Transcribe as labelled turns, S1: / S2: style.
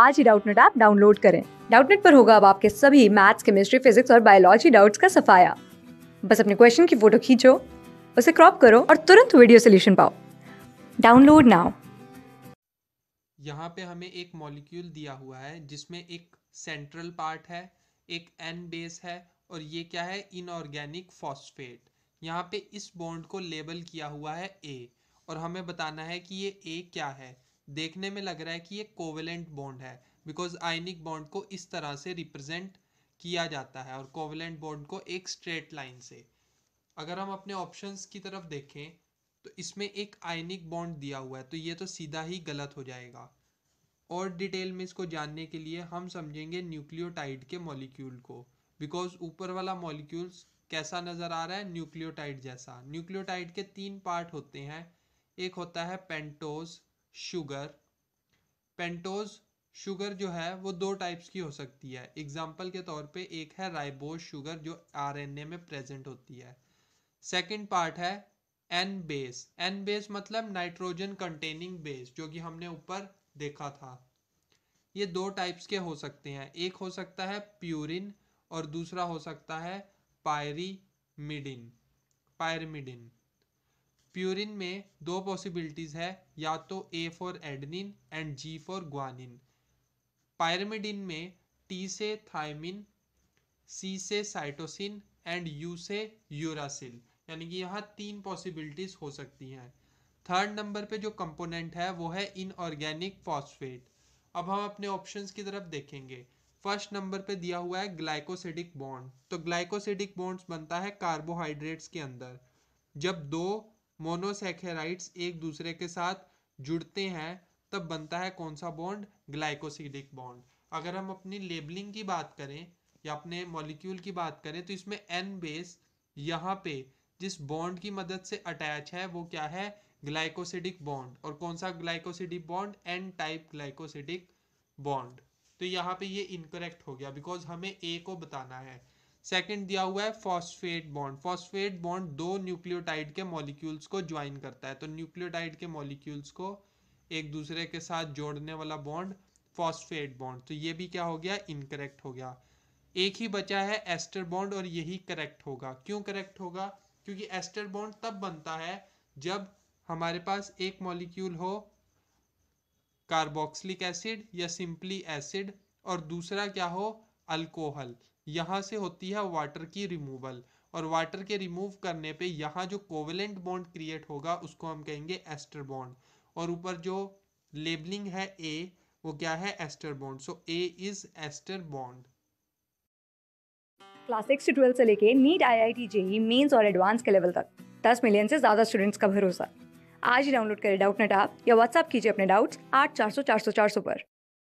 S1: आज ही Doubtnut app download करें डाउटनेट पर होगा अब आपके सभी मैथ्स केमिस्ट्री फिजिक्स और बायोलॉजी डाउट्स का सफाया बस अपने क्वेश्चन की फोटो खींचो उसे क्रॉप करो और तुरंत वीडियो सोल्यूशन पाओ डाउनलोड नाउ यहाँ पे हमें एक मॉलिक्यूल दिया हुआ है
S2: जिसमें एक सेंट्रल पार्ट है एक एन बेस है और ये क्या है इनऑर्गेनिक फॉस्फेट यहाँ पे इस बॉन्ड को लेबल किया हुआ है ए और हमें बताना है कि ये ए क्या है देखने में लग रहा है कि ये कोवेलेंट बॉन्ड है बिकॉज आयनिक बॉन्ड को इस तरह से रिप्रेजेंट किया जाता है और कोवेलेंट बॉन्ड को एक स्ट्रेट लाइन से अगर हम अपने ऑप्शंस की तरफ देखें तो इसमें एक आयनिक बॉन्ड दिया हुआ है तो ये तो सीधा ही गलत हो जाएगा और डिटेल में इसको जानने के लिए हम समझेंगे न्यूक्लियोटाइड के मॉलिक्यूल को बिकॉज ऊपर वाला मॉलिक्यूल्स कैसा नज़र आ रहा है न्यूक्लियोटाइड जैसा न्यूक्लियोटाइड के तीन पार्ट होते हैं एक होता है पेंटोज शुगर पेंटोज शुगर जो है वो दो टाइप्स की हो सकती है एग्जाम्पल के तौर पे एक है राइबोज शुगर जो आरएनए में प्रेजेंट होती है सेकंड पार्ट है एन बेस एन बेस मतलब नाइट्रोजन कंटेनिंग बेस जो कि हमने ऊपर देखा था ये दो टाइप्स के हो सकते हैं एक हो सकता है प्यूरिन और दूसरा हो सकता है पायरीमिडिन पायरमिडिन प्यूरिन में दो पॉसिबिलिटीज़ है या तो A for adenine and G for guanine pyrimidine में टी से थायमिन सी से साइटोसिन एंड यू से यूरासिल यानी कि यहाँ तीन पॉसिबिलिटीज़ हो सकती हैं थर्ड नंबर पे जो कंपोनेंट है वो है इनऑर्गेनिक फॉस्फेट अब हम अपने ऑप्शंस की तरफ देखेंगे फर्स्ट नंबर पे दिया हुआ है ग्लाइकोसिडिक बॉन्ड तो ग्लाइकोसिडिक बॉन्ड्स बनता है कार्बोहाइड्रेट्स के अंदर जब दो मोनोसेकेराइड्स एक दूसरे के साथ जुड़ते हैं तब बनता है कौन सा बॉन्ड ग्लाइकोसिडिक बॉन्ड अगर हम अपनी लेबलिंग की बात करें या अपने मॉलिक्यूल की बात करें तो इसमें एन बेस यहाँ पे जिस बॉन्ड की मदद से अटैच है वो क्या है ग्लाइकोसिडिक बॉन्ड और कौन सा glycosidic bond N type glycosidic bond तो यहाँ पे ये इनकरेक्ट हो गया बिकॉज हमें ए को बताना है सेकंड दिया हुआ है फॉस्फेट बॉन्ड फॉस्फेट बॉन्ड दो न्यूक्लियोटाइड के मॉलिक्यूल्स को ज्वाइन करता है तो न्यूक्लियोटाइड के मॉलिक्यूल्स को एक दूसरे के साथ जोड़ने वाला बॉन्ड फॉस्फेट बॉन्ड तो ये भी क्या हो गया इनकरेक्ट हो गया एक ही बचा है एस्टर बॉन्ड और यही करेक्ट होगा क्यों करेक्ट होगा क्योंकि एस्टर बॉन्ड तब बनता है जब हमारे पास एक मॉलिक्यूल हो कार्बोक्सिलिक एसिड या सिंपली एसिड और दूसरा क्या हो अल्कोहल यहाँ से होती है वाटर की रिमूवल और वाटर के रिमूव करने पे यहाँ जो कोवेलेंट बॉन्ड क्रिएट होगा उसको हम कहेंगे एस्टर बॉन्ड और ऊपर जो लेबलिंग है ए वो क्या है ester bond so A is ester bond
S1: class six से ट्वेल्थ से लेके NEET I I T JEE mains और एडवांस के लेवल तक दस मिलियन से ज़्यादा स्टूडेंट्स का भरोसा आज ही डाउनलोड करें डाउट नेट आप या व्हाट्सअप कीजिए अपने डाउट्स आठ चार सौ चार सौ चार सौ पर